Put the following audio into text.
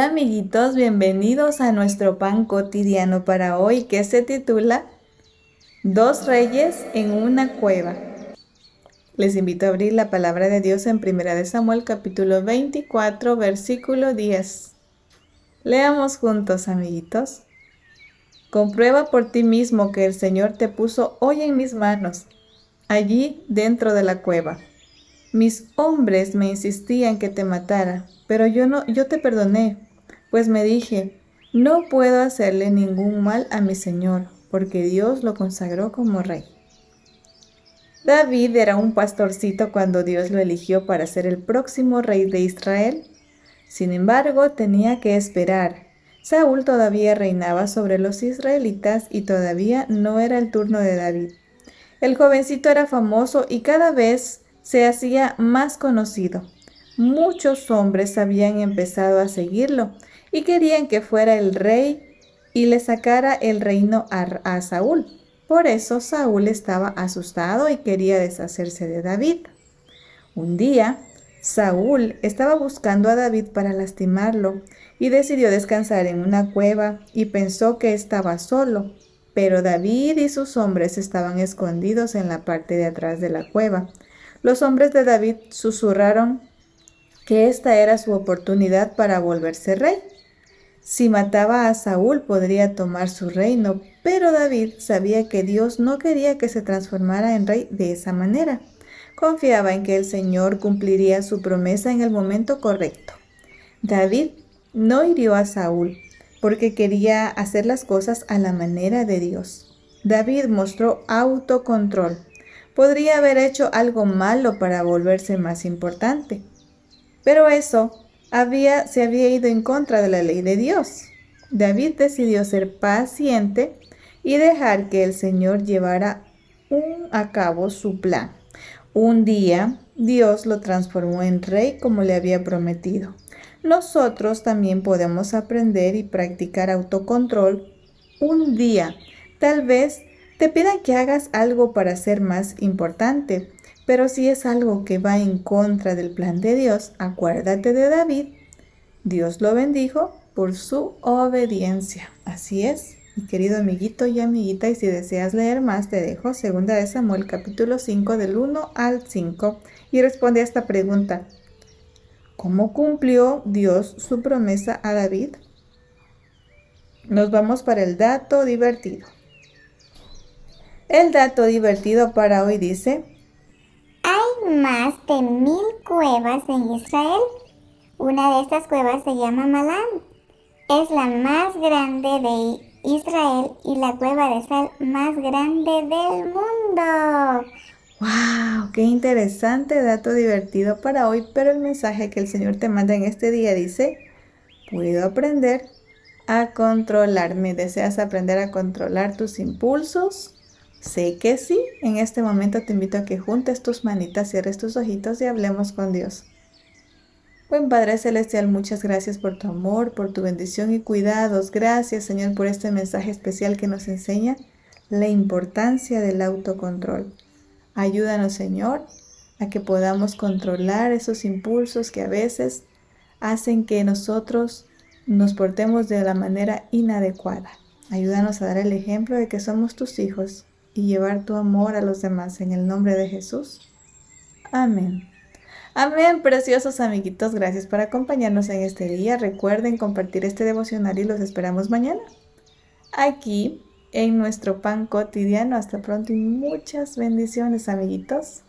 Hola amiguitos, bienvenidos a nuestro pan cotidiano para hoy que se titula Dos reyes en una cueva. Les invito a abrir la palabra de Dios en 1 Samuel capítulo 24 versículo 10. Leamos juntos amiguitos. Comprueba por ti mismo que el Señor te puso hoy en mis manos, allí dentro de la cueva. Mis hombres me insistían que te matara, pero yo no yo te perdoné pues me dije, no puedo hacerle ningún mal a mi Señor, porque Dios lo consagró como rey. David era un pastorcito cuando Dios lo eligió para ser el próximo rey de Israel. Sin embargo, tenía que esperar. Saúl todavía reinaba sobre los israelitas y todavía no era el turno de David. El jovencito era famoso y cada vez se hacía más conocido. Muchos hombres habían empezado a seguirlo, y querían que fuera el rey y le sacara el reino a, a Saúl. Por eso Saúl estaba asustado y quería deshacerse de David. Un día, Saúl estaba buscando a David para lastimarlo y decidió descansar en una cueva y pensó que estaba solo, pero David y sus hombres estaban escondidos en la parte de atrás de la cueva. Los hombres de David susurraron que esta era su oportunidad para volverse rey. Si mataba a Saúl podría tomar su reino, pero David sabía que Dios no quería que se transformara en rey de esa manera. Confiaba en que el Señor cumpliría su promesa en el momento correcto. David no hirió a Saúl porque quería hacer las cosas a la manera de Dios. David mostró autocontrol. Podría haber hecho algo malo para volverse más importante, pero eso se había ido en contra de la ley de Dios. David decidió ser paciente y dejar que el Señor llevara a cabo su plan. Un día Dios lo transformó en rey como le había prometido. Nosotros también podemos aprender y practicar autocontrol un día. Tal vez te pidan que hagas algo para ser más importante pero si es algo que va en contra del plan de Dios, acuérdate de David. Dios lo bendijo por su obediencia. Así es, mi querido amiguito y amiguita, y si deseas leer más, te dejo Segunda de Samuel capítulo 5 del 1 al 5 y responde a esta pregunta. ¿Cómo cumplió Dios su promesa a David? Nos vamos para el dato divertido. El dato divertido para hoy dice, más de mil cuevas en Israel. Una de estas cuevas se llama Malán, Es la más grande de Israel y la cueva de sal más grande del mundo. ¡Wow! ¡Qué interesante dato divertido para hoy! Pero el mensaje que el Señor te manda en este día dice, puedo aprender a controlarme. ¿Deseas aprender a controlar tus impulsos? Sé que sí. En este momento te invito a que juntes tus manitas, cierres tus ojitos y hablemos con Dios. Buen Padre Celestial, muchas gracias por tu amor, por tu bendición y cuidados. Gracias Señor por este mensaje especial que nos enseña la importancia del autocontrol. Ayúdanos Señor a que podamos controlar esos impulsos que a veces hacen que nosotros nos portemos de la manera inadecuada. Ayúdanos a dar el ejemplo de que somos tus hijos y llevar tu amor a los demás en el nombre de Jesús. Amén. Amén, preciosos amiguitos, gracias por acompañarnos en este día. Recuerden compartir este devocional y los esperamos mañana. Aquí en nuestro pan cotidiano. Hasta pronto y muchas bendiciones, amiguitos.